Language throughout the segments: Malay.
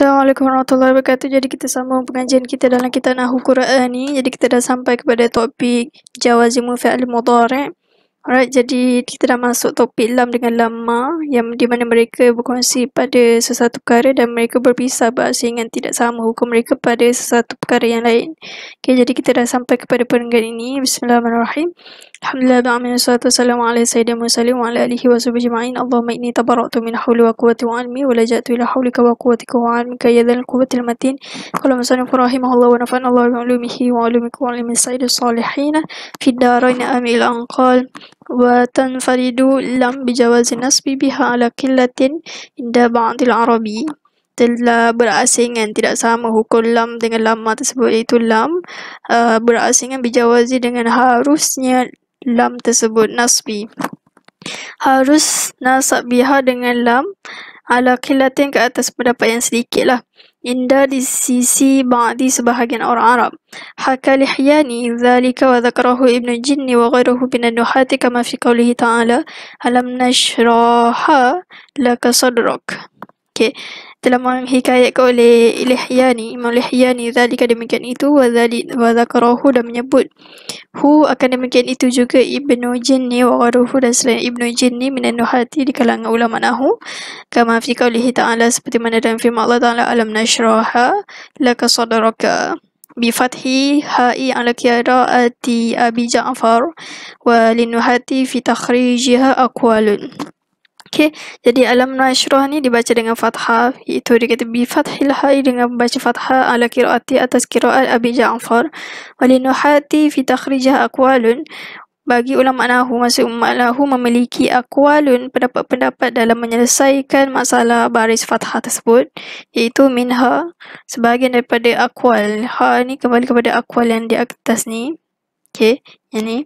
Assalamualaikum warahmatullahi wabarakatuh. Jadi kita sambung pengajian kita dalam kita Nahwu Quran ni. Jadi kita dah sampai kepada topik jawazimu fi'il mudhari'. Alright, jadi kita dah masuk topik lam dengan lama yang di mana mereka berkongsi pada sesuatu perkara dan mereka berpisah dengan tidak sama hukum mereka pada sesuatu perkara yang lain. Okay, jadi kita dah sampai kepada perenggan ini. Bismillahirrahmanirrahim. Alhamdulillah ba'amin salatu wassalamu ala sayyidina musallim wa ala alihi wa sahbihi jema'in. Allahumma inni tabaratu min hawli wa quwati wa almi wa lajatu ila hawlika wa quwatika wa almi ka yadhal quwati al-matin. Kala masalimu rahimahullah wa nafana Allah wa ulumihi wa sayyidu salihina fi darain amil anqal wa tanfaridu lam bijawazin nasbi biha ala qillatin inda ba'dil arabi telah berasingan tidak sama hukum lam dengan lam tersebut iaitu lam uh, berasingan bijawazi dengan harusnya lam tersebut nasbi harus nasab biha dengan lam ala qillatin ke atas pendapat yang sedikitlah lah indah di sisi ba'di sebahagian orang Arab. Hakal ihyani dzalika wa dzakarahu ibnu jinni wa ghairuhu bin an-nuhati kama fi qoulihi ta'ala alam nashraha laka sadrak. Okay telah menghikayatkan oleh Ilihya ni, Imam Ilihya Zalika demikian itu, wa, zali, wa dan menyebut, Hu akan demikian itu juga Ibn Jin ni, wa waruhu dan selain Ibn Jin ni, di kalangan ulama nahu, kama fi kaulih ta'ala, seperti mana dalam firman Allah ta'ala, alam nashraha, laka sadaraka. Bifathi ha'i ala kira'ati Abi Ja'far wa linuhati fi takhrijiha akwalun. Okey, jadi alam nasyrah ni dibaca dengan fathah iaitu dia kata bi fathil hai dengan membaca fathah ala qiraati atas qiraat Abi Ja'far wal nuhati fi takhrijah aqwalun bagi ulama nahu maksud ulama memiliki aqwalun pendapat-pendapat dalam menyelesaikan masalah baris fathah tersebut iaitu minha sebahagian daripada aqwal ha ni kembali kepada aqwal yang di atas ni okey yang ni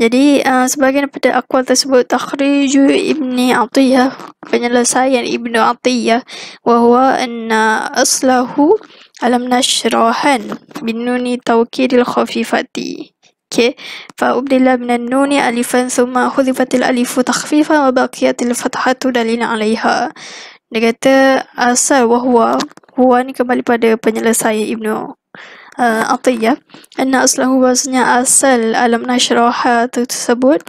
jadi uh, eh, sebagian daripada akwal tersebut takhriju Ibni Atiyah penyelesaian Ibnu Atiyah bahawa anna aslahu alam nashrahan bin nuni taukidil khafifati. Okay. Fa'ubdillah bin nuni alifan summa khudifatil alifu takhfifa wa baqiyatil fathatu dalina alaiha. Dia kata asal wahua, huwa ni kembali pada penyelesaian Ibnu Eh, Atiyah anna aslahu wasnya asal alam tu tersebut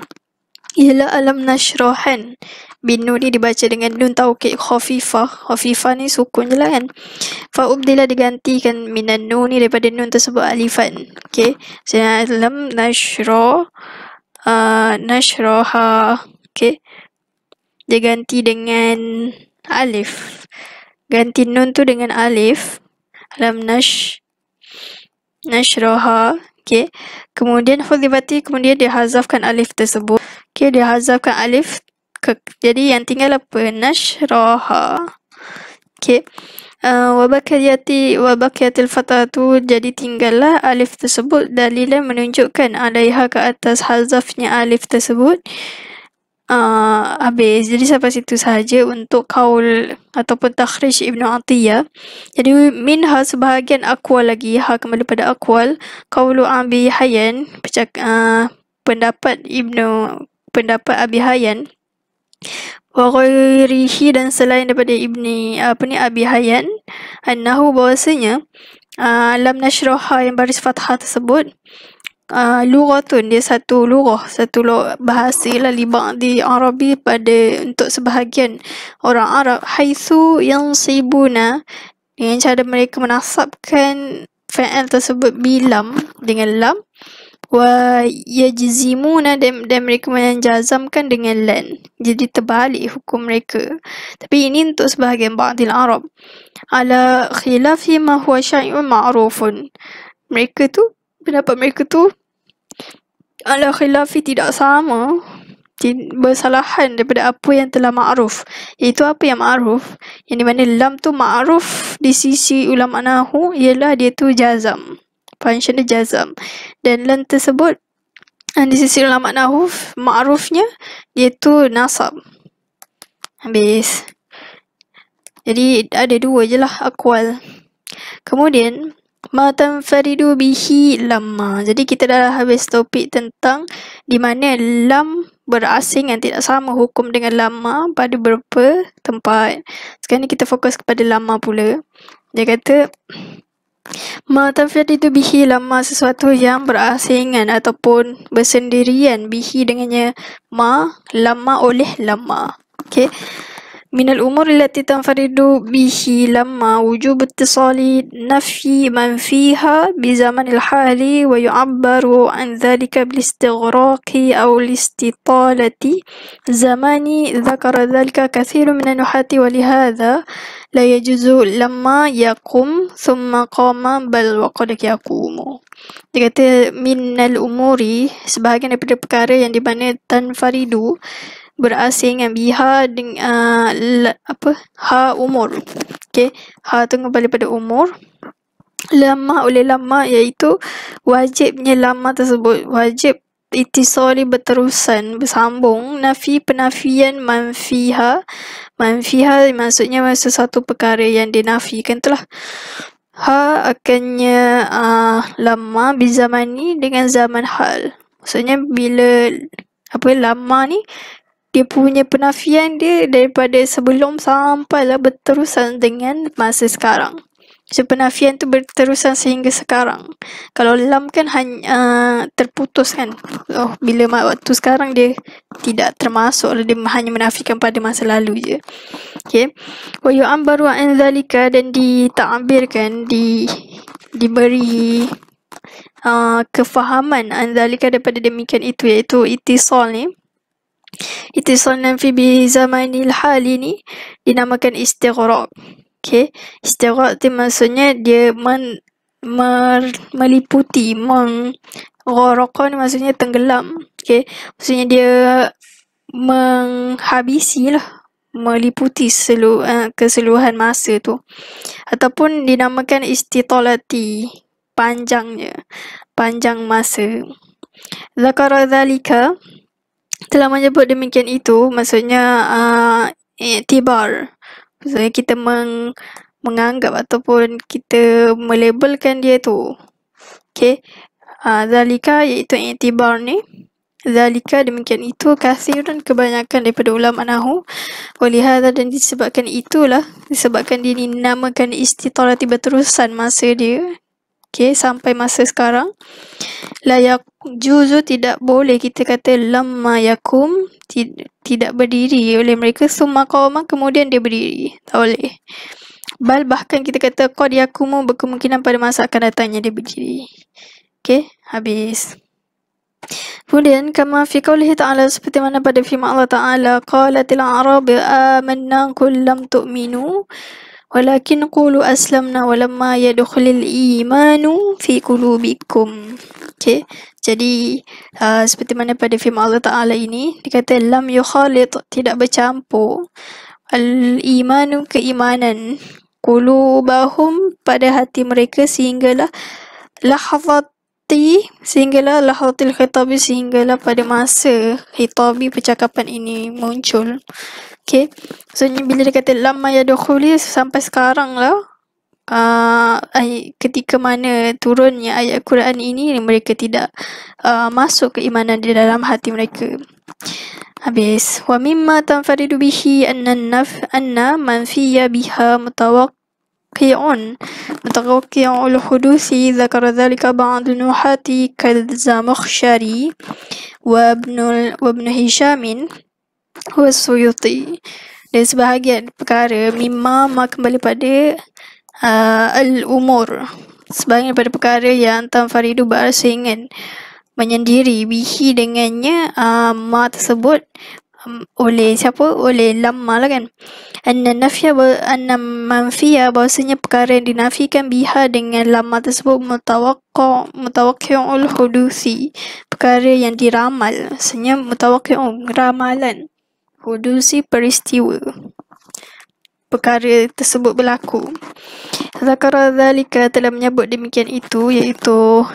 ialah alam nashrahan bin nun dibaca dengan nun taukid khafifah khafifah ni sukun je lah kan fa digantikan minan nun ni daripada nun tersebut alifan okey so alam nashra uh, eh, nashraha okey dia ganti dengan alif ganti nun tu dengan alif alam nash nashroha okey kemudian hudibati kemudian dihazafkan alif tersebut okey Dihazafkan alif ke, jadi yang tinggal apa nashroha okey uh, wa bakiyati wa bakiyatil fatatu jadi tinggallah alif tersebut dalilan menunjukkan alaiha ke atas hazafnya alif tersebut uh, habis. Jadi sampai situ saja untuk kaul ataupun takhrij Ibnu Atiyah. Jadi minha sebahagian akwal lagi ha kembali pada akwal kaulu Abi Hayyan uh, pendapat Ibnu pendapat Abi Hayyan wa ghairihi dan selain daripada Ibni apa ni Abi Hayyan annahu bahasanya uh, ah, lam nashraha ha yang baris fathah tersebut uh, ah, lurah tu dia satu lurah satu lurah bahasa lah libak di Arabi pada untuk sebahagian orang Arab haitsu yang sibuna dengan cara mereka menasabkan fa'al tersebut bilam dengan lam wa yajzimuna dan, dan mereka menjazamkan dengan lan jadi terbalik hukum mereka tapi ini untuk sebahagian ba'dil Arab ala khilafi ma huwa syai'un ma'rufun mereka tu pendapat mereka tu Ala khilafi tidak sama bersalahan daripada apa yang telah ma'ruf. Itu apa yang ma'ruf? Yang di mana lam tu ma'ruf di sisi ulama nahu ialah dia tu jazam. Function dia jazam. Dan lam tersebut di sisi ulama nahu ma'rufnya dia tu nasab. Habis. Jadi ada dua je lah akwal. Kemudian matan faridu bihi lama. Jadi kita dah habis topik tentang di mana lam berasing yang tidak sama hukum dengan lama pada beberapa tempat. Sekarang ni kita fokus kepada lama pula. Dia kata matan faridu bihi lama sesuatu yang berasingan ataupun bersendirian bihi dengannya ma lama oleh lama. Okay. من الأمور التي تنفرد به لما وجوب اتصال نفي من فيها بزمن الحالي ويعبر عن ذلك بالاستغراق أو الاستطالة زمان ذكر ذلك كثير من النحاة ولهذا لا يجوز لما يقوم ثم قام بل وقد يقوم من الأمور umuri sebahagian daripada perkara yang تنفرد tanfaridu berasing dengan biha dengan uh, apa ha umur okey ha tu kembali pada umur lama oleh lama iaitu wajibnya lama tersebut wajib itisali berterusan bersambung nafi penafian manfiha manfiha maksudnya maksud satu perkara yang dinafikan itulah ha akannya uh, lama bizamani dengan zaman hal maksudnya bila apa lama ni dia punya penafian dia daripada sebelum sampai lah berterusan dengan masa sekarang. So penafian tu berterusan sehingga sekarang. Kalau lam kan hanya uh, terputus kan. Oh bila waktu sekarang dia tidak termasuk lah. Dia hanya menafikan pada masa lalu je. Okay. Wa yu'ambaru an zalika dan ditakbirkan di diberi uh, kefahaman an zalika daripada demikian itu iaitu itisal ni. Itu Itisanan fi bizamanil hal ini dinamakan istighraq. Okay. Istighraq tu maksudnya dia men, mer, meliputi, meng, gharaqa maksudnya tenggelam. Okay. Maksudnya dia menghabisi lah meliputi selu, uh, keseluruhan masa tu ataupun dinamakan istitolati panjangnya panjang masa zakara zalika telah menyebut demikian itu maksudnya uh, iktibar maksudnya kita meng, menganggap ataupun kita melabelkan dia tu okey uh, ah, zalika iaitu iktibar ni Zalika demikian itu kasiran kebanyakan daripada ulama nahu oleh hadza dan disebabkan itulah disebabkan dia dinamakan istitara tiba terusan masa dia okey sampai masa sekarang layak juzu tidak boleh kita kata lamma yakum ti, tidak berdiri oleh mereka summa qawma kemudian dia berdiri tak boleh bal bahkan kita kata qad yakumu berkemungkinan pada masa akan datangnya dia berdiri okey habis Kemudian kama fi qawlihi ta'ala seperti mana pada firman Allah Ta'ala qalatil arabu amanna kullam tu'minu walakin qulu aslamna walamma yadkhulul imanu fi qulubikum Okay. Jadi uh, seperti mana pada firman Allah Taala ini dikata lam yukhalit tidak bercampur al imanu keimanan qulubahum pada hati mereka sehinggalah lahavati sehinggalah lahzatil khitabi sehinggalah pada masa khitabi percakapan ini muncul Okay, so bila dikata kata lam yadkhuli sampai sekarang lah uh, ketika mana turunnya ayat Quran ini mereka tidak uh, masuk keimanan di dalam hati mereka. Habis. Wa mimma tanfaridu bihi anna naf anna man fiya biha mutawaqqi'un mutawaqqi'ul hudusi zakar dzalika ba'd nuhati kadzamakhshari wa ibnul wa ibn hisyamin huwa suyuti dan sebahagian perkara mimma kembali pada uh, eh, al-umur sebagai pada perkara yang Tan Faridu berasingan menyendiri bihi dengannya uh, ma tersebut um, oleh siapa oleh lamma lah kan anna nafya ba- anna manfiya bahasanya perkara yang dinafikan biha dengan lamma tersebut mutawakku mutawakkiul hudusi perkara yang diramal sebenarnya mutawakkiul ramalan hudusi peristiwa perkara tersebut berlaku. Zakara Zalika telah menyebut demikian itu iaitu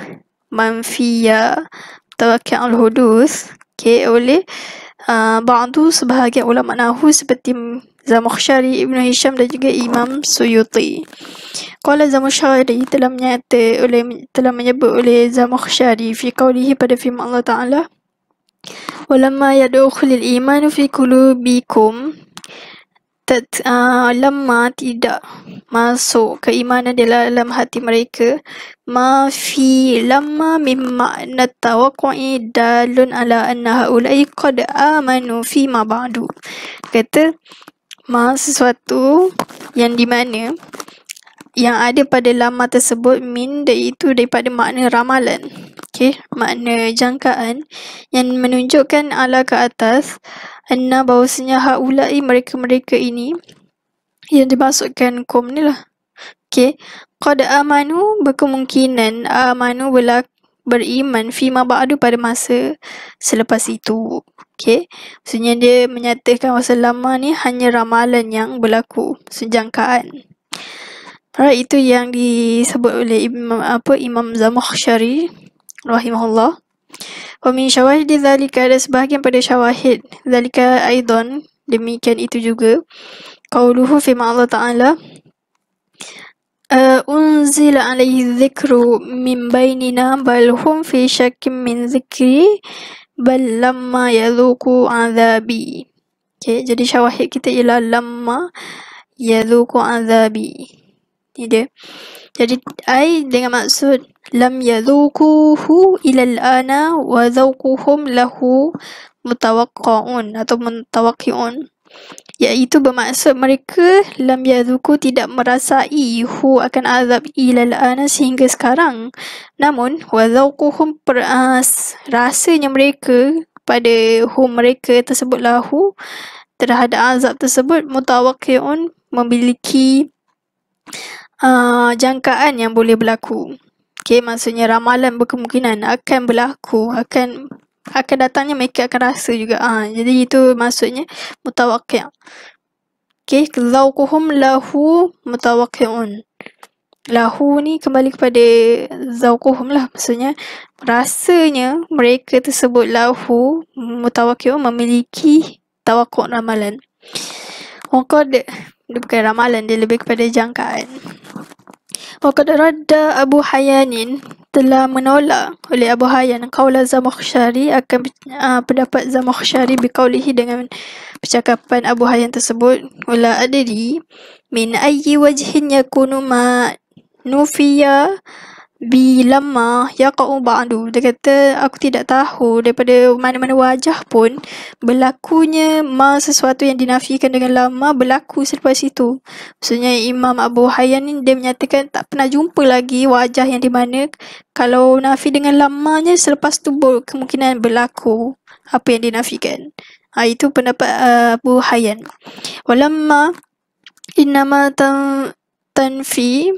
manfiya tawakkal al-hudus okay, oleh uh, ba'du sebahagian ulama nahu seperti Zamukhshari Ibn Hisham dan juga Imam Suyuti. Qala Zamukhshari telah menyata oleh telah menyebut oleh Zamukhshari fi qawlihi pada firman Allah Ta'ala ولما يدخل الإيمان fi قلوبكم tet, uh, lemah tidak masuk keimanan di lah dalam hati mereka ma fi lama min makna tawaqqu'i dalun ala anna haula'i qad amanu fi ma ba'du kata ma sesuatu yang di mana yang ada pada lama tersebut min itu daripada makna ramalan. Okey, makna jangkaan yang menunjukkan ala ke atas anna bahawasanya haulai mereka-mereka ini yang dimasukkan kom ni lah. Okey, qad amanu berkemungkinan amanu berlaku beriman fima ba'du pada masa selepas itu. Okay. Maksudnya dia menyatakan masa lama ni hanya ramalan yang berlaku. Sejangkaan. So, Perkara itu yang disebut oleh Imam apa Imam Zamakhsyari rahimahullah. Wa min syawahid dzalika ada sebahagian pada syawahid dzalika aidan demikian itu juga qauluhu fi Allah ta'ala Uh, unzila alaihi dhikru min bainina bal hum fi syakim min zikri bal lamma yadhuku azabi okay, jadi syawahid kita ialah lamma yadhuku azabi tidak. Jadi ai dengan maksud lam yazukuhu ila al-ana wa zauquhum lahu mutawaqqi'un atau mutawaqqi'un iaitu bermaksud mereka lam yazuku tidak merasai hu akan azab ila al sehingga sekarang. Namun wa zauquhum rasanya mereka pada hu mereka tersebut lahu terhadap azab tersebut mutawaqqi'un memiliki Ah, jangkaan yang boleh berlaku. Okay, maksudnya ramalan berkemungkinan akan berlaku, akan akan datangnya mereka akan rasa juga. ha, jadi itu maksudnya mutawakkil. Okay, zaukuhum lahu mutawakkilun. Lahu ni kembali kepada zaukuhum lah. Maksudnya, rasanya mereka tersebut lahu mutawakkilun memiliki tawakuk ramalan. oh Wakad dia bukan ramalan dia lebih kepada jangkaan Waqad radda Abu Hayyanin telah menolak oleh Abu Hayyan kaula Zamakhsyari akan uh, pendapat Zamakhsyari biqaulihi dengan percakapan Abu Hayyan tersebut wala adri min ayyi wajhin yakunu ma nufiya Bilama ya kau ubah tu dia kata aku tidak tahu daripada mana-mana wajah pun berlakunya ma sesuatu yang dinafikan dengan lama berlaku selepas itu maksudnya imam Abu Hayyan ni dia menyatakan tak pernah jumpa lagi wajah yang di mana kalau nafi dengan lamanya selepas tu ber- kemungkinan berlaku apa yang dinafikan ha, itu pendapat uh, Abu Hayyan walamma inama tan tanfi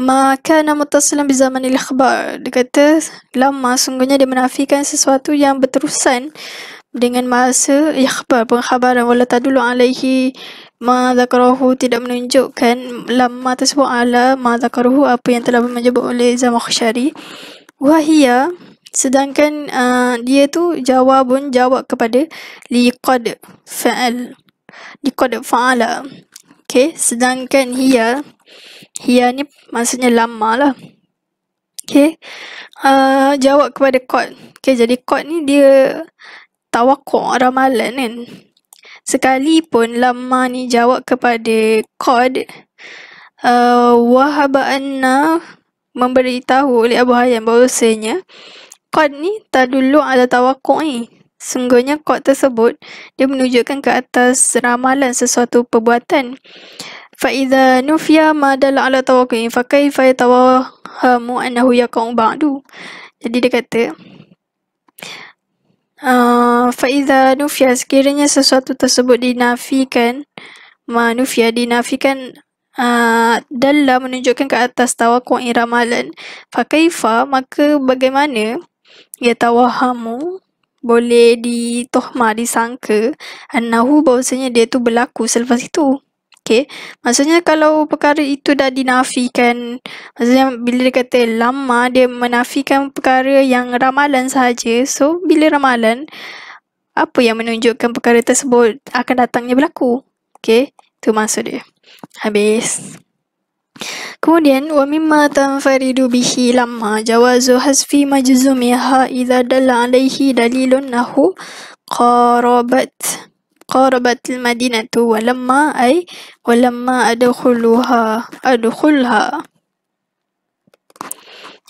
ما كان متصلا بزمن الخبر dia kata lama sungguhnya dia menafikan sesuatu yang berterusan dengan masa ikhbar pengkhabaran wala tadulu alaihi ma zakarahu tidak menunjukkan lama tersebut ala ma zakarahu apa yang telah menyebut oleh Zamakhshari wahia sedangkan uh, dia tu jawabun jawab kepada liqad fa'al liqad fa'ala okey sedangkan hiya Hia ni maksudnya lama lah. Okay. Uh, jawab kepada kot. Okay, jadi kot ni dia tawakuk ramalan kan. Sekalipun lama ni jawab kepada kod uh, Wahaba Anna memberitahu oleh Abu Hayyan bahawasanya kod ni tak dulu ada tawakuk ni. Sungguhnya kod tersebut dia menunjukkan ke atas ramalan sesuatu perbuatan fa idza nufiya ma dalla ala tawakkul fa kayfa yatawahhamu annahu yaqau ba'du jadi dia kata uh, fa idza nufiya sekiranya sesuatu tersebut dinafikan ma nufiya dinafikan uh, dalla menunjukkan ke atas tawakkul iramalan fa kayfa maka bagaimana yatawahhamu boleh ditohma, disangka anahu bahasanya dia tu berlaku selepas itu Okay. Maksudnya kalau perkara itu dah dinafikan. Maksudnya bila dia kata lama, dia menafikan perkara yang ramalan sahaja. So, bila ramalan, apa yang menunjukkan perkara tersebut akan datangnya berlaku? Okay. Itu maksud dia. Habis. Kemudian wa mimma tanfaridu bihi lamma jawazu hazfi majzumiha idza alaihi dalilun nahu qarabat qarabat al ولما أي ولما أدخلها أدخلها.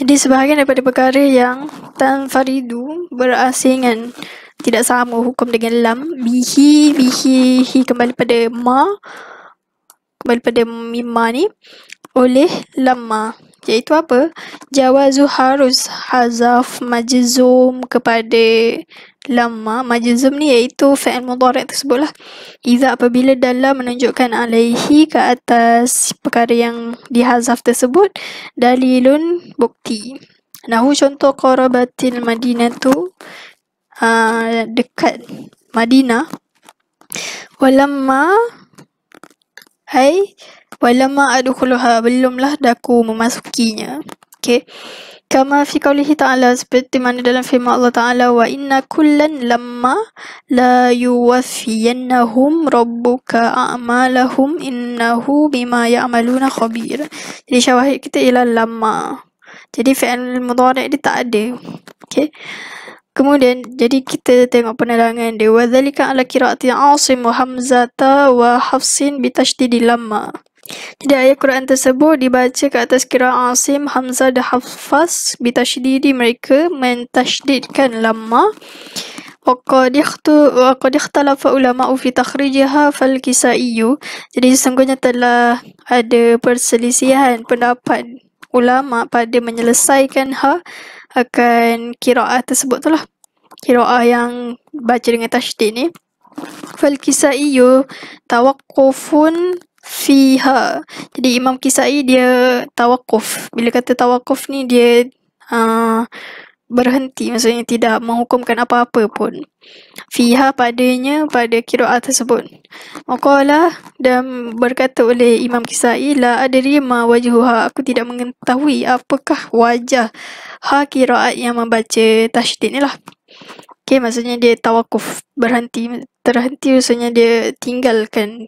jadi sebahagian daripada perkara yang tanfaridu berasingan tidak sama hukum dengan lam bihi bihi hi kembali pada ma kembali pada mimma ni oleh lamma iaitu apa jawazu harus hazaf majzum kepada lama majzum ni iaitu fi'il mudhari' tersebutlah iza apabila dalam menunjukkan alaihi ke atas perkara yang dihazaf tersebut dalilun bukti Nah, contoh qarabatil madinah tu uh, ah, dekat madinah walamma hai walamma adkhuluha belumlah daku memasukinya Okay. Kama fi qawlihi ta'ala seperti mana dalam firman Allah ta'ala wa inna kullan lamma la yuwaffiyannahum rabbuka a'malahum innahu bima ya'maluna khabir. Jadi syawahid kita ialah lamma. Jadi fi'il mudhari' dia tak ada. Okay. Kemudian jadi kita tengok penerangan dia wa zalika ala qira'ati 'asim wa hamzata wa hafsin bi tashdidi lamma. Jadi ayat Quran tersebut dibaca ke atas kira Asim Hamzah dan Hafaz bitashdidi mereka mentashdidkan lama waqad ikhtalafa ulama'u fi takhrijiha fal kisaiyu jadi sesungguhnya telah ada perselisihan pendapat ulama pada menyelesaikan ha akan kiraah tersebut itulah kiraah yang baca dengan tashdid ni fal kisaiyu tawaqqufun fiha. Jadi Imam Kisai dia tawakuf. Bila kata tawakuf ni dia uh, berhenti maksudnya tidak menghukumkan apa-apa pun. Fiha padanya pada kiraat tersebut. Maka dan berkata oleh Imam Kisai la adri ma wajhuha aku tidak mengetahui apakah wajah ha kiraat yang membaca tasydid ni lah. Okay, maksudnya dia tawakuf berhenti terhenti maksudnya dia tinggalkan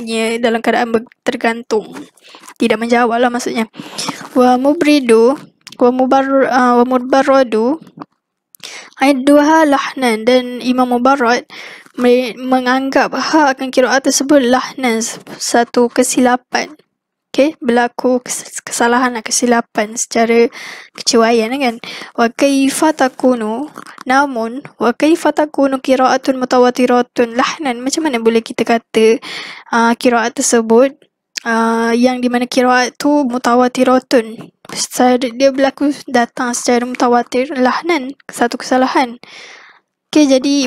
Ya, dalam keadaan tergantung. Tidak menjawab lah maksudnya. Wa mubridu wa mubarru uh, wa mubarradu aidduha lahnan dan Imam Mubarrad menganggap hak akan kiraat tersebut lahnan satu kesilapan okay, berlaku kesalahan atau kesilapan secara kecuaian kan. Wa kaifa takunu namun wa kaifa takunu qira'atun mutawatiratun lahnan macam mana boleh kita kata uh, qira'at tersebut uh, yang di mana qira'at tu mutawatiratun dia berlaku datang secara mutawatir lahnan satu kesalahan Okay, jadi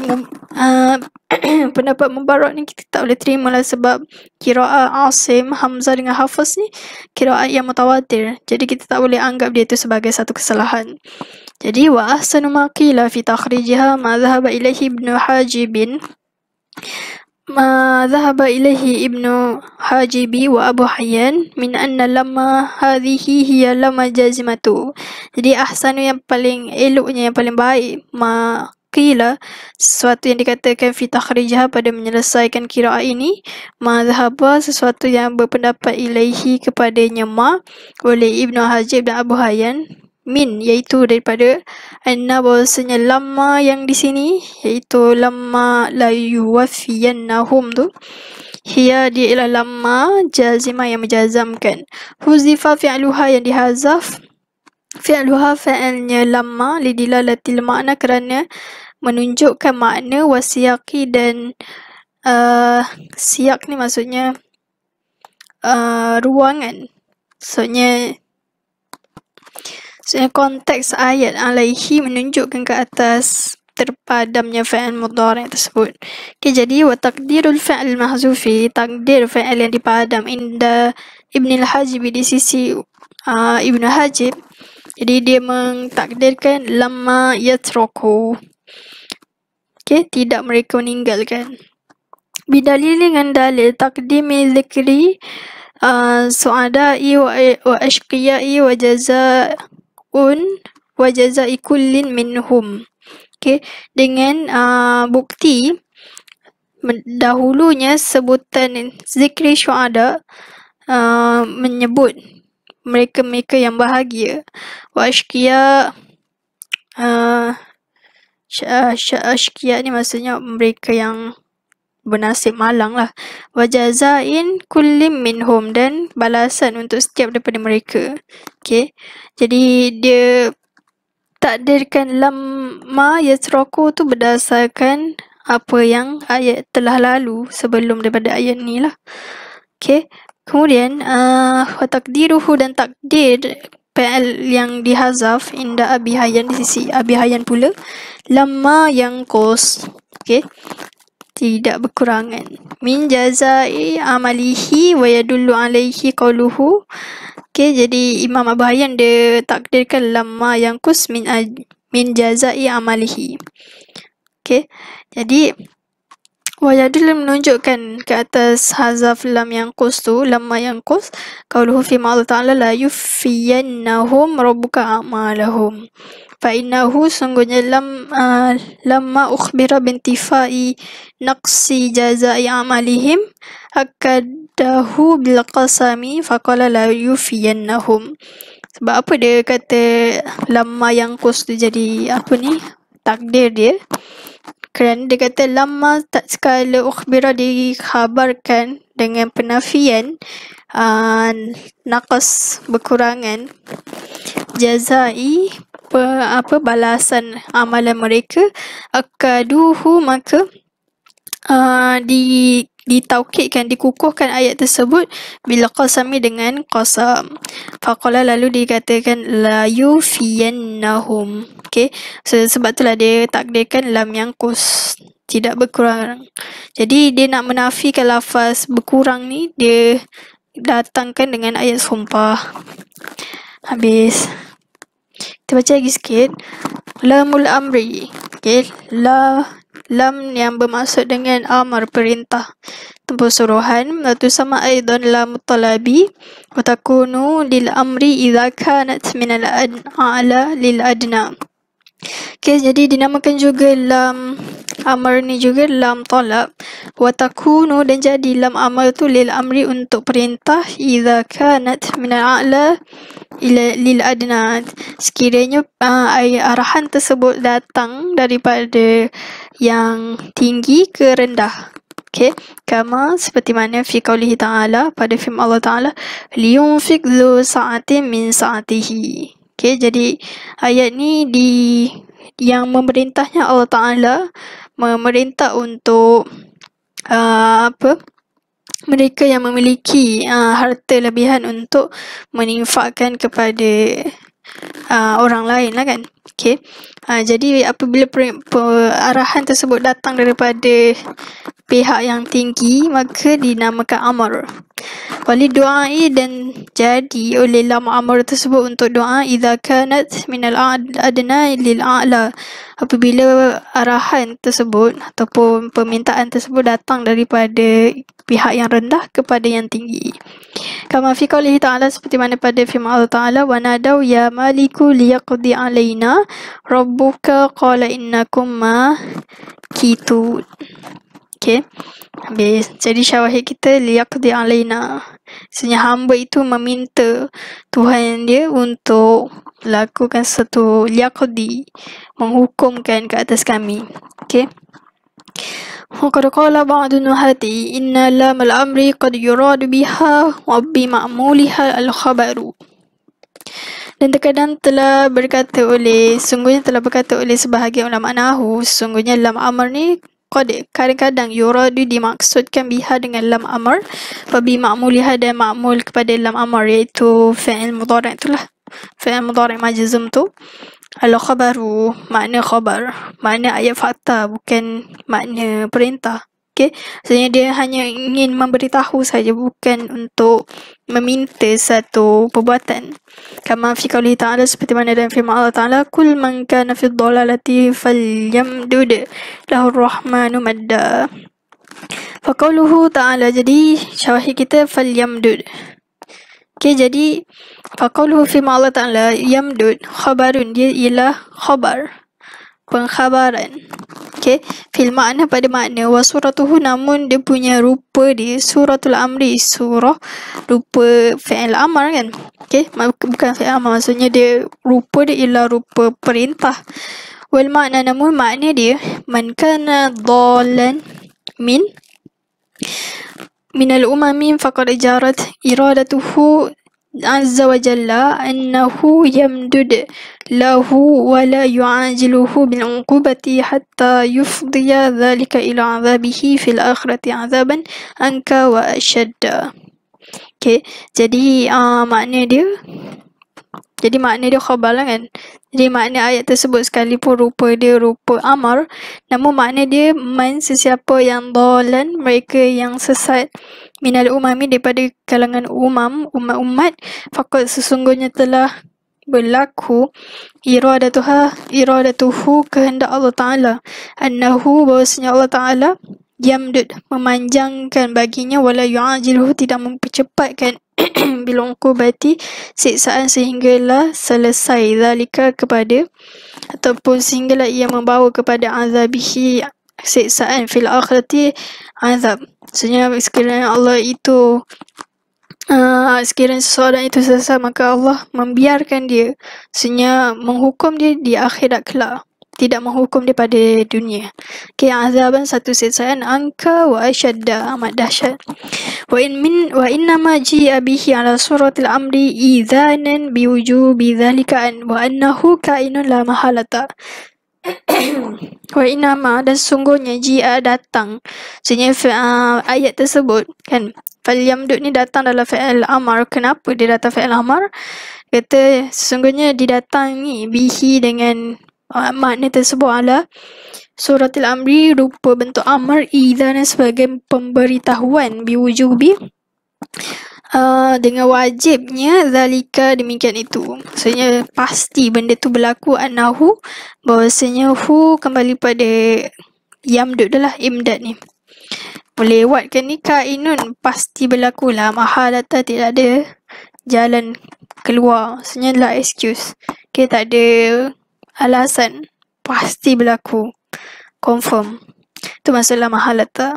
uh, pendapat mubarak ni kita tak boleh terima lah sebab kiraat Asim, Hamzah dengan Hafiz ni kiraat yang mutawatir. Jadi kita tak boleh anggap dia tu sebagai satu kesalahan. Jadi wa ahsanu maqila fi takhrijiha ma dhahaba ilaihi ibn hajibin bin dhahaba ilahi ibn hajibi wa abu hayyan min anna lama hadhihi hiya lama jazimatu. Jadi ahsanu yang paling eloknya yang paling baik ma qila sesuatu yang dikatakan fi takhrijah pada menyelesaikan qiraah ini mazhaba sesuatu yang berpendapat ilahi kepada ma oleh Ibnu Hajib dan Abu Hayyan min iaitu daripada anna bahawasanya lama yang di sini iaitu lama la yuwafiyannahum tu hiya dia ialah lama jazimah yang menjazamkan huzifa fi'aluha yang dihazaf Fi'aluha fa'alnya lama lidilalatil makna kerana menunjukkan makna wasiyaki dan uh, eh, siak ni maksudnya uh, ruangan. Maksudnya Maksudnya konteks ayat alaihi menunjukkan ke atas terpadamnya fa'al mudhari tersebut. Okay, jadi wa taqdirul fa'al mahzufi, takdir fa'al yang dipadam inda Ibn al-Hajib di sisi uh, ah, Ibn Hajib. Jadi dia mengtakdirkan lama yatroku. okay? tidak mereka meninggalkan. Bidalil dengan dalil takdim zikri uh, su'ada'i wa, wa ashqiya'i wa jaza'un wa jaza ikulin minhum. okay? dengan uh, bukti dahulunya sebutan zikri syuada uh, menyebut mereka-mereka yang bahagia. Washkia uh, sy- uh, Syashkia ni maksudnya mereka yang bernasib malang lah. Wajazain kulim minhum dan balasan untuk setiap daripada mereka. Okay. Jadi dia takdirkan lama yasroku tu berdasarkan apa yang ayat telah lalu sebelum daripada ayat ni lah. Okay. Kemudian uh, wa takdiruhu dan takdir PL yang dihazaf inda Abi Hayyan di sisi Abi Hayyan pula lama yang kos okey tidak berkurangan min jazai amalihi wa yadullu alaihi qawluhu okey jadi Imam Abi Hayyan dia takdirkan lama yang kos min min jazai amalihi okey jadi Wajah dulu menunjukkan ke atas hazaf lam yang kos tu, lam yang kos. kus, kauluhu fi ma'ala ta'ala la yufiyannahum rabbuka amalahum. Fa'innahu sungguhnya lam, uh, ah, lamma ukhbira bintifai naqsi jazai amalihim, akadahu bila bilqasami faqala la yufiyannahum. Sebab apa dia kata lam yang kos tu jadi apa ni? Takdir dia kerana dia kata lama tak sekali ukhbira dikhabarkan dengan penafian uh, ah, nakas berkurangan jazai pe, apa balasan amalan mereka akaduhu maka uh, di ditaukidkan, dikukuhkan ayat tersebut bila qasami dengan qasam. Faqala lalu dikatakan la yufiyannahum. Okay. So, sebab itulah dia takdirkan lam yang kus. Tidak berkurang. Jadi dia nak menafikan lafaz berkurang ni, dia datangkan dengan ayat sumpah. Habis. Kita baca lagi sikit. Lamul amri. Okay. La lam yang bermaksud dengan amar perintah tempoh suruhan atau sama aidan lam talabi watakunu takunu lil amri idza kanat min al a'la lil adna Okay, jadi dinamakan juga lam amar ni juga lam talab watakunu dan jadi lam amar tu lil amri untuk perintah idza kanat min a'la ila lil adna sekiranya uh, arahan tersebut datang daripada yang tinggi ke rendah. Okay. Kama seperti mana fi qawlihi ta'ala pada firman Allah ta'ala. Liyunfik dhu sa'atin min sa'atihi. Okay. Jadi ayat ni di yang memerintahnya Allah ta'ala memerintah untuk uh, apa mereka yang memiliki uh, harta lebihan untuk meninfakkan kepada uh, orang lain lah kan. Okay. Uh, jadi apabila per, per, arahan tersebut datang daripada pihak yang tinggi, maka dinamakan amar. Wali doai dan jadi oleh lama amr tersebut untuk doa idza kanat min al adna lil a'la apabila arahan tersebut ataupun permintaan tersebut datang daripada pihak yang rendah kepada yang tinggi. Kama fi qawlihi ta'ala seperti mana pada firman Allah Ta'ala wa nadau ya maliku liyaqdi alaina rabbuka qala innakum ma kitu Okay. Habis, jadi syawahid kita liyakdi alaina. Lah. Sebenarnya hamba itu meminta Tuhan dia untuk lakukan satu liyakdi. Menghukumkan ke atas kami. Okay. وقد قال بعض النحاة إن لام الأمر قد يراد بها وبمعمولها الخبر dan terkadang telah berkata oleh sungguhnya telah berkata oleh sebahagian ulama nahu sungguhnya dalam amr ni qadi kadang-kadang yuradu dimaksudkan biha dengan lam amar fabi ma'muliha dan ma'mul kepada lam amar iaitu fi'il mudhari' itulah fi'il mudhari' majzum tu al khabaru makna khabar makna ayat fakta bukan makna perintah Okay. Sebenarnya dia hanya ingin memberitahu saja bukan untuk meminta satu perbuatan. Kama fi qawli ta'ala seperti mana dalam firman Allah Ta'ala kul man kana fi dhalalati falyamdud lahu ar-rahmanu madda. Faqauluhu ta'ala jadi syawahid kita falyamdud. Okay, jadi faqauluhu fi Allah ta'ala yamdud khabarun dia ialah khabar pengkhabaran. Okay. Fil makna pada makna. Wa suratuhu namun dia punya rupa di Suratul amri. Surah. Rupa fi'il amar kan. Okay. Bukan fi'il amar. Maksudnya dia rupa dia ialah rupa perintah. Wal makna namun makna dia. Man kana dolan min. al umamin faqad jarat iradatuhu azza wa jalla annahu yamdud lahu wa la yu'ajiluhu bil uqubati hatta yufdiya dhalika ila azabihi fil akhirati azaban anka wa ashadda okay jadi uh, makna dia jadi makna dia khabar lah kan jadi makna ayat tersebut sekalipun rupa dia rupa amar. Namun makna dia main sesiapa yang dolan, mereka yang sesat. Minal umami daripada kalangan umam, umat-umat. Fakat sesungguhnya telah berlaku iradatuha iradatuhu kehendak Allah Ta'ala annahu bahasanya Allah Ta'ala yamdud memanjangkan baginya wala yu'ajilhu tidak mempercepatkan bilongku berarti siksaan sehinggalah selesai zalika kepada ataupun sehinggalah ia membawa kepada azabihi siksaan fil akhirati azab sebenarnya sekiranya Allah itu uh, sekiranya seseorang itu selesai maka Allah membiarkan dia sebenarnya menghukum dia di akhirat kelak tidak menghukum daripada dunia. Okay, yang azaban satu sisaan angka wa asyadda amat dahsyat. Wa in min wa inna ma ji'a bihi ala suratil amri idzanan bi wujubi dzalika an wa annahu kainun la mahalata. wa inna ma dan sungguhnya ji'a datang. Sebenarnya uh, ah, ayat tersebut kan Falyamdud ni datang dalam fi'il amar. Kenapa dia datang fi'il amar? Kata sesungguhnya didatangi bihi dengan uh, makna tersebut adalah suratil amri rupa bentuk amar idan sebagai pemberitahuan biwujubi uh, dengan wajibnya zalika demikian itu maksudnya pasti benda tu berlaku anahu bahawasanya hu kembali pada yamdud adalah imdad ni melewatkan ni kainun pasti berlaku lah mahalata tidak ada jalan keluar maksudnya lah excuse Okay, tak ada alasan pasti berlaku confirm tu masalah mahal atau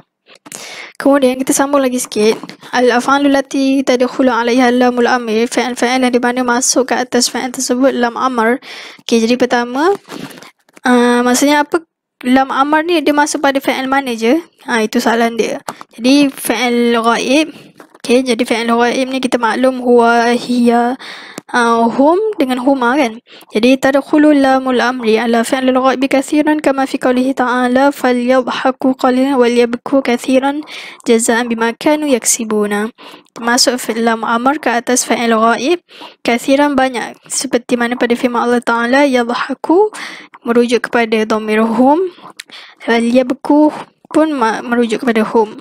Kemudian kita sambung lagi sikit. Al-af'alu lati tadkhulu 'alayha lamul amr fa'al fa'al di mana masuk ke atas fa'al tersebut lam amr. Okey jadi pertama uh, maksudnya apa lam amr ni dia masuk pada fa'al mana je? Ah itu soalan dia. Jadi fa'al ghaib. Okey jadi fa'al ghaib ni kita maklum huwa hiya uh, hum dengan huma kan. Jadi tadkhulu lamul amri ala fi'lil ghaibi kathiran kama fi qawlihi ta'ala falyadhhaku qalilan wal yabku kathiran jazaan bima kanu yaksibuna. Termasuk lam amr ke atas fi'il ghaib kathiran banyak seperti mana pada firman Allah Ta'ala yadhhaku merujuk kepada dhamir hum wal yabku pun merujuk kepada hum.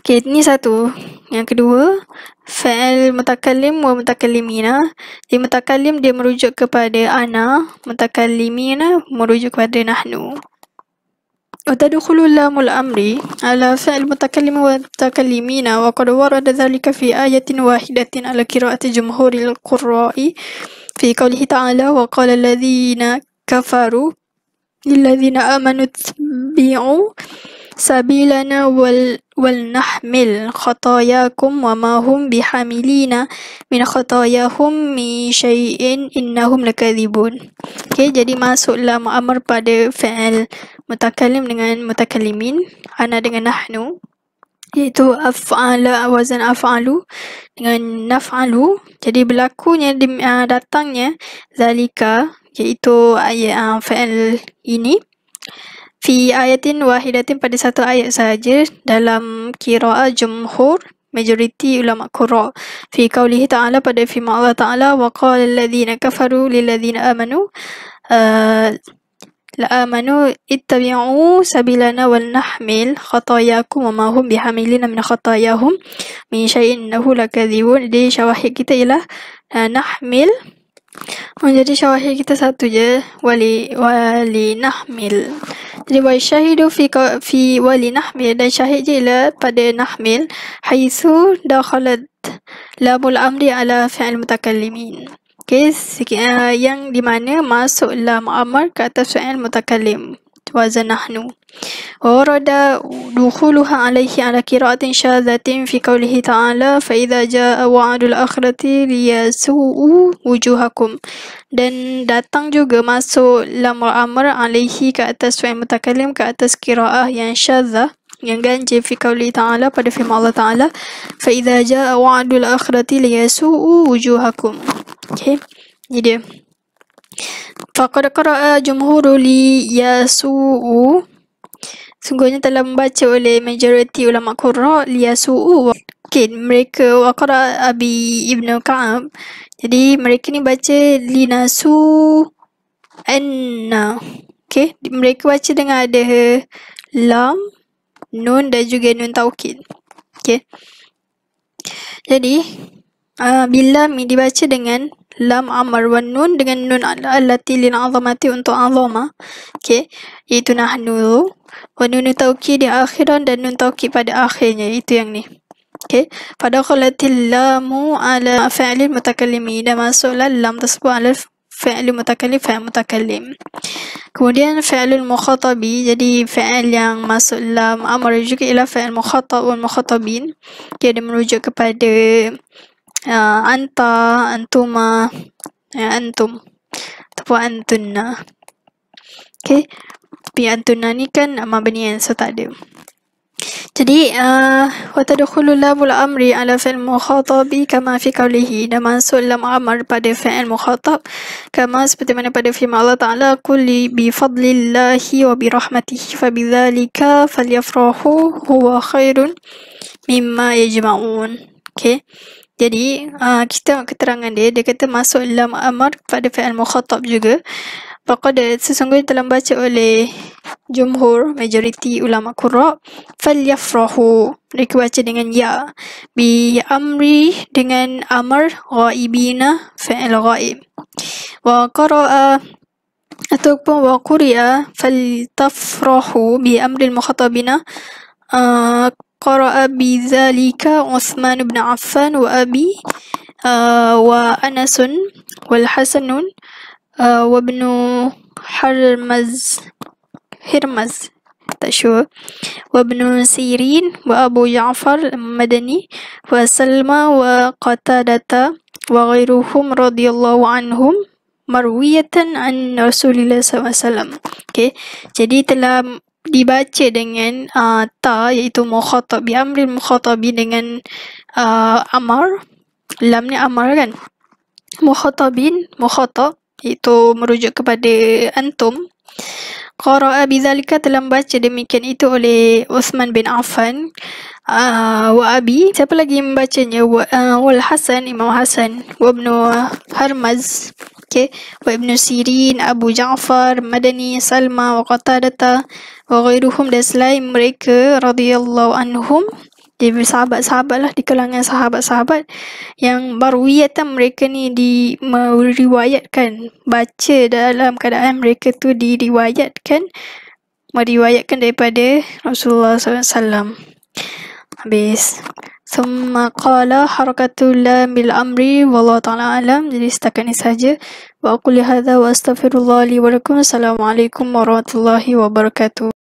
Okay, ni satu. Yang kedua, fa'al mutakallim wa mutakallimina. Di mutakallim, dia merujuk kepada ana. Mutakallimina, merujuk kepada nahnu. وتدخل اللام الأمر على فعل متكلم والتكلمين وقد ورد ذلك في آية واحدة على قراءة جمهور القراء في قوله تعالى وقال الذين كفروا للذين آمنوا اتبعوا sabilana wal wal nahmil khatayakum wa ma hum bihamilina min khatayahum mi syai'in innahum lakadhibun okey jadi masuklah muamar pada fi'il mutakallim dengan mutakallimin ana dengan nahnu iaitu af'ala wazan af'alu dengan naf'alu jadi berlakunya ah, datangnya zalika iaitu ayat uh, fi'il ini Fi ayatin wahidatin pada satu ayat sahaja dalam kiraa jumhur majoriti ulama qura fi qawlihi ta'ala pada firman Allah ta'ala wa qala alladhina kafaru lil ladzina amanu uh, la amanu ittabi'u sabilana wal nahmil khatayakum wa ma hum bihamilina min khatayahum min shay'in innahu lakadhibun di syawahid kita ialah uh, nahmil menjadi oh, syawahid kita satu je wali wali nahmil liwai syahidu fi fi wali nahmil dan syahid jila pada nahmil haitsu dakhalat labul amri ala fi'il mutakallimin okay, uh, ah, yang di mana masuk lam amr kata atas fi'il mutakallim وزنحن وورد دخولها عليه على قراءة شاذة في قوله تعالى فإذا جاء وعد الآخرة ليسوء وجوهكم dan datang juga masuk lam amr alaihi ke atas suai mutakalim ke atas kiraah yang syadzah yang ganjil fi qauli ta'ala pada firman Allah Ta'ala fa idza jaa wa'dul akhirati liyasu'u wujuhakum okey ni dia Faqad qara'a eh, jumhuru li yasu'u Sungguhnya telah membaca oleh majoriti ulama qurra li yasu'u Mungkin mereka waqara abi ibnu Ka'ab Jadi mereka ni baca li nasu Okay, mereka baca dengan ada lam, nun dan juga nun taukid. Okay. Jadi, uh, bila mi dibaca dengan lam amar wan nun dengan nun allati lin azamati untuk azama okey iaitu nahnu wa nun tauki di akhiran dan nun tauki pada akhirnya itu yang ni okey pada khalatil lamu ala fa'li mutakallimi dan masuklah lam tersebut ala fa'il mutakallim fa'il mutakallim kemudian fa'il mukhatabi jadi fa'il yang masuk dalam amar juga ialah fa'il mukhatab wal mukhatabin dia merujuk kepada ya anta antuma ya antum atau antunna okey tapi antunna ni kan nama benih yang so tak ada jadi uh, wa tadkhulu lamul amri ala fi'l mukhatabi kama fi qawlihi da masuk lam amr pada fi'il mukhatab kama seperti mana pada firman Allah Taala kulli bi fadlillahi wa bi rahmatihi fa bidzalika falyafrahu huwa khairun mimma yajma'un okey jadi uh, kita tengok keterangan dia dia kata masuk lam amar kepada fi'il mukhatab juga. Faqad sesungguhnya telah baca oleh jumhur majoriti ulama qurra falyafrahu mereka baca dengan ya bi amri dengan amar ghaibina fi'il ghaib wa qara'a ataupun wa quria falyafrahu bi amri al-mukhatabina ah, قرأ بذلك عثمان بن عفان وأبي آه، وأنس والحسن آه، وابن حرمز هرمز وابن سيرين وأبو جعفر المدني وسلمى وقتادة وغيرهم رضي الله عنهم مروية عن رسول الله صلى الله عليه وسلم Okay. Jadi telah dibaca dengan uh, ta iaitu mukhatab bi amrin mukhatabi dengan uh, amar lam ni amar kan mukhatabin mukhatab Itu merujuk kepada antum qara'a bidzalika telah baca demikian itu oleh Uthman bin Affan uh, wa abi siapa lagi membacanya wa uh, wal hasan imam hasan wa ibnu harmaz okay, wa Ibn Sirin, Abu Ja'far, Madani, Salma, wa Qatadata, wa ghairuhum dan selain mereka, radhiyallahu anhum, jadi sahabat-sahabat lah, di kalangan sahabat-sahabat, yang baru barwiyatan mereka ni di meriwayatkan, baca dalam keadaan mereka tu diriwayatkan, meriwayatkan daripada Rasulullah SAW. Habis. Summa qala harakatul lamil amri wallahu ta'ala alam. Jadi setakat ini sahaja. Wa aku lihada wa astaghfirullah li wa lakum. Assalamualaikum warahmatullahi wabarakatuh.